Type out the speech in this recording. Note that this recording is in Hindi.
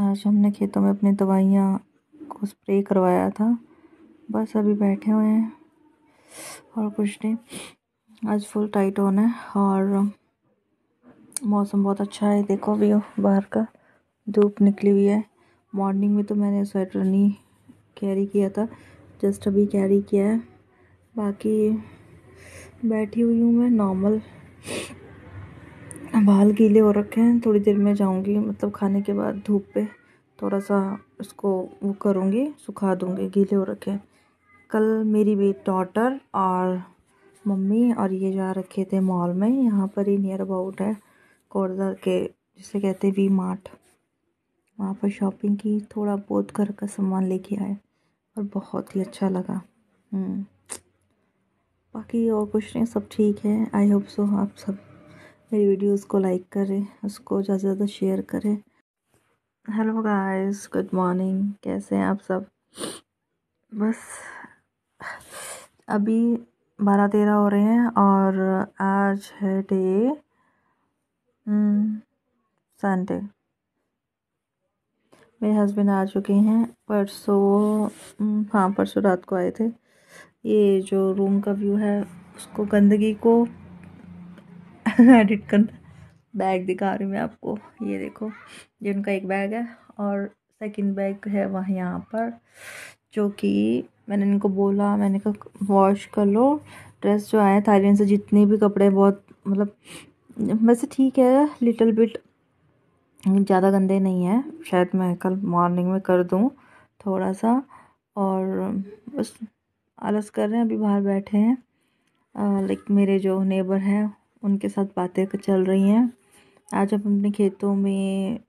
आज हमने खेतों में अपनी दवाइयाँ को स्प्रे करवाया था बस अभी बैठे हुए हैं और कुछ नहीं आज फुल टाइट होना है और मौसम बहुत अच्छा है देखो अभी बाहर का धूप निकली हुई है मॉर्निंग में तो मैंने स्वेटर नहीं कैरी किया था जस्ट अभी कैरी किया है बाकी बैठी हुई हूँ मैं नॉर्मल बाल गीले हो रखे हैं थोड़ी देर में जाऊंगी मतलब खाने के बाद धूप पे थोड़ा सा उसको वो करूँगी सुखा दूँगी गीले हो रखे कल मेरी भी डॉटर और मम्मी और ये जा रखे थे मॉल में यहाँ पर ही नियर अबाउट है कोरदर के जिसे कहते हैं वी मार्ट वहाँ पर शॉपिंग की थोड़ा बहुत घर का सामान लेके आए और बहुत ही अच्छा लगा हम्म। बाकी और कुछ नहीं सब ठीक है आई होप सो आप सब मेरी वीडियोस को लाइक करें उसको ज़्यादा से ज़्यादा शेयर करें हेलो गाइस गुड मॉर्निंग कैसे हैं आप सब बस अभी बारह तेरह हो रहे हैं और आज है डे संडे हम्म, मेरे हस्बैंड आ चुके हैं परसों हम्म, हाँ परसों रात को आए थे ये जो रूम का व्यू है उसको गंदगी को एडिट करना बैग दिखा रही हूँ मैं आपको ये देखो ये उनका एक बैग है और सेकंड बैग है वहाँ यहाँ पर जो कि मैंने इनको बोला मैंने कहा वॉश कर लो ड्रेस जो आए थाईलैंड से जितने भी कपड़े बहुत मतलब वैसे ठीक है लिटिल बिट ज़्यादा गंदे नहीं है शायद मैं कल मॉर्निंग में कर दूँ थोड़ा सा और बस आलस कर रहे हैं अभी बाहर बैठे हैं लाइक मेरे जो नेबर हैं उनके साथ बातें चल रही हैं आज हम अपने खेतों में